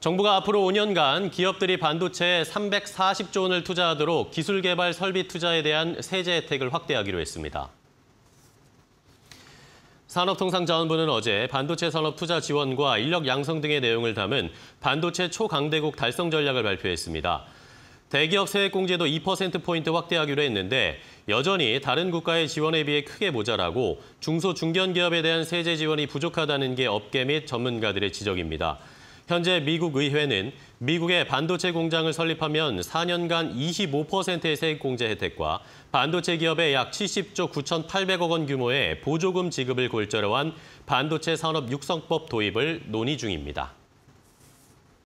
정부가 앞으로 5년간 기업들이 반도체에 340조 원을 투자하도록 기술 개발 설비 투자에 대한 세제 혜택을 확대하기로 했습니다. 산업통상자원부는 어제 반도체 산업 투자 지원과 인력 양성 등의 내용을 담은 반도체 초강대국 달성 전략을 발표했습니다. 대기업 세액공제도 2%포인트 확대하기로 했는데 여전히 다른 국가의 지원에 비해 크게 모자라고 중소, 중견기업에 대한 세제 지원이 부족하다는 게 업계 및 전문가들의 지적입니다. 현재 미국 의회는 미국의 반도체 공장을 설립하면 4년간 25%의 세액 공제 혜택과 반도체 기업의약 70조 9,800억 원 규모의 보조금 지급을 골자로 한 반도체 산업 육성법 도입을 논의 중입니다.